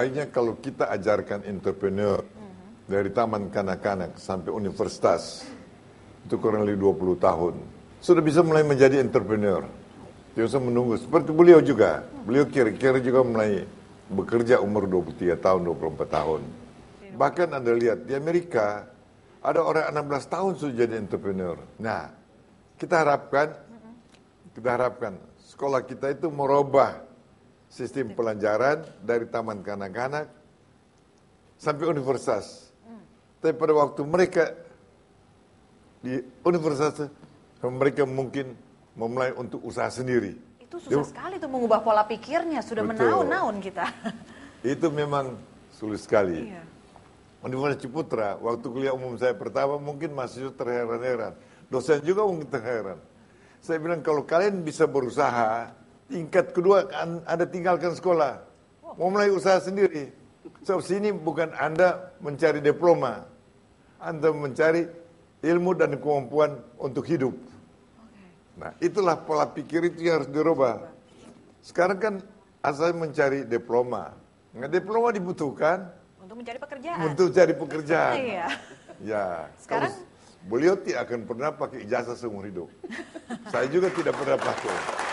Akhirnya kalau kita ajarkan entrepreneur dari taman kanak-kanak sampai universitas, itu kurang lebih 20 tahun. Sudah bisa mulai menjadi entrepreneur. Tidak usah menunggu. Seperti beliau juga. Beliau kira-kira juga mulai bekerja umur 23 tahun, 24 tahun. Bahkan Anda lihat di Amerika, ada orang 16 tahun sudah jadi entrepreneur. Nah, kita harapkan, kita harapkan sekolah kita itu merubah sistem pelajaran dari taman kanak-kanak sampai universitas. Tapi pada waktu mereka di universitas, mereka mungkin memulai untuk usaha sendiri. Itu susah Jadi, sekali tuh mengubah pola pikirnya, sudah menaun-naun kita. Itu memang sulit sekali. Iya. Universitas Ciputra, waktu kuliah umum saya pertama mungkin masih terheran-heran. Dosen juga mungkin terheran. Saya bilang kalau kalian bisa berusaha, tingkat kedua Anda tinggalkan sekolah. Mau mulai usaha sendiri. so, sini bukan Anda mencari diploma. Anda mencari ilmu dan kemampuan untuk hidup. Nah, itulah pola pikir itu yang harus dirubah. Sekarang kan asal mencari diploma. Nah, diploma dibutuhkan untuk mencari pekerjaan. Untuk cari pekerjaan. Iya. Ya. Sekarang Kalau, beliau tidak akan pernah pakai ijazah seumur hidup. Saya juga tidak pernah pakai.